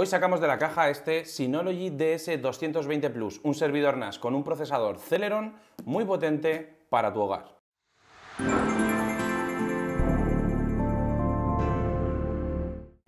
Hoy sacamos de la caja este Synology DS220 Plus, un servidor NAS con un procesador Celeron muy potente para tu hogar.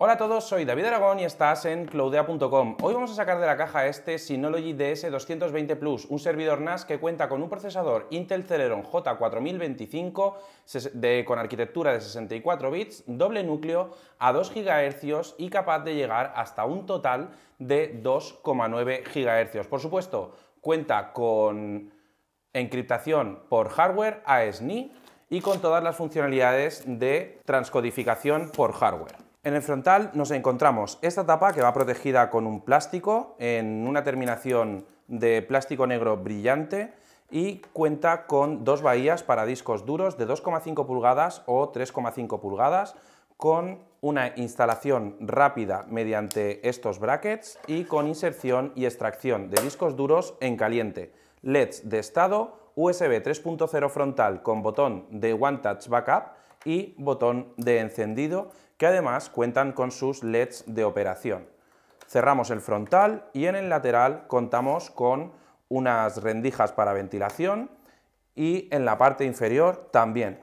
Hola a todos, soy David Aragón y estás en cloudea.com. Hoy vamos a sacar de la caja este Synology DS220 Plus, un servidor NAS que cuenta con un procesador Intel Celeron J4025 con arquitectura de 64 bits, doble núcleo, a 2 GHz y capaz de llegar hasta un total de 2,9 GHz. Por supuesto, cuenta con encriptación por hardware AES-NI y con todas las funcionalidades de transcodificación por hardware. En el frontal nos encontramos esta tapa que va protegida con un plástico en una terminación de plástico negro brillante y cuenta con dos bahías para discos duros de 2,5 pulgadas o 3,5 pulgadas con una instalación rápida mediante estos brackets y con inserción y extracción de discos duros en caliente, LEDs de estado, USB 3.0 frontal con botón de One Touch Backup y botón de encendido que además cuentan con sus LEDs de operación. Cerramos el frontal y en el lateral contamos con unas rendijas para ventilación y en la parte inferior también.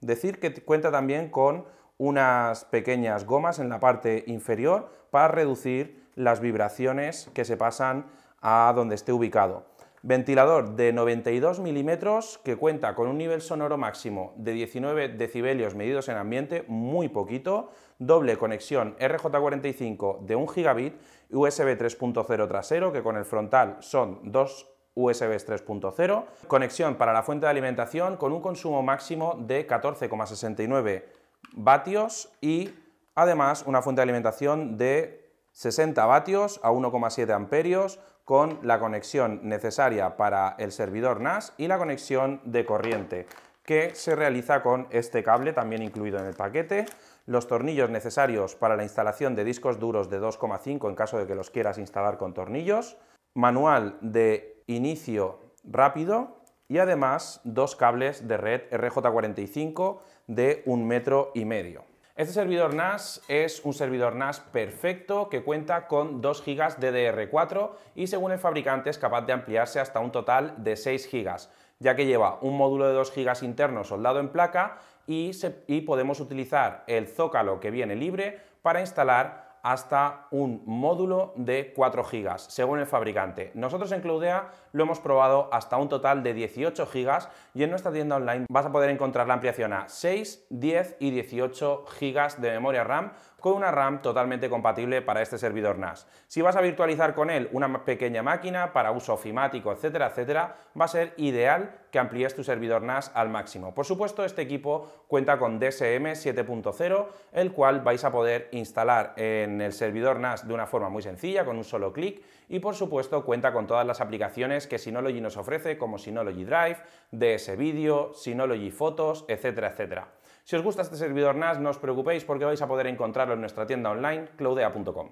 Decir que cuenta también con unas pequeñas gomas en la parte inferior para reducir las vibraciones que se pasan a donde esté ubicado. Ventilador de 92 milímetros que cuenta con un nivel sonoro máximo de 19 decibelios medidos en ambiente, muy poquito, doble conexión RJ45 de 1 gigabit, USB 3.0 trasero que con el frontal son dos USB 3.0, conexión para la fuente de alimentación con un consumo máximo de 14,69 vatios y además una fuente de alimentación de 60 vatios a 1,7 amperios con la conexión necesaria para el servidor NAS y la conexión de corriente que se realiza con este cable también incluido en el paquete, los tornillos necesarios para la instalación de discos duros de 2,5 en caso de que los quieras instalar con tornillos, manual de inicio rápido y además dos cables de red RJ45 de un metro y medio. Este servidor NAS es un servidor NAS perfecto que cuenta con 2 GB DDR4 y según el fabricante es capaz de ampliarse hasta un total de 6 GB, ya que lleva un módulo de 2 GB interno soldado en placa y, y podemos utilizar el zócalo que viene libre para instalar hasta un módulo de 4 GB, según el fabricante. Nosotros en Cloudea lo hemos probado hasta un total de 18 GB y en nuestra tienda online vas a poder encontrar la ampliación a 6, 10 y 18 GB de memoria RAM con una RAM totalmente compatible para este servidor NAS. Si vas a virtualizar con él una pequeña máquina para uso ofimático, etcétera, etcétera, va a ser ideal que amplíes tu servidor NAS al máximo. Por supuesto, este equipo cuenta con DSM 7.0, el cual vais a poder instalar en el servidor NAS de una forma muy sencilla, con un solo clic, y por supuesto cuenta con todas las aplicaciones que Synology nos ofrece, como Synology Drive, DS Video, Synology Fotos, etcétera, etcétera. Si os gusta este servidor NAS, no os preocupéis porque vais a poder encontrarlo en nuestra tienda online, cloudea.com.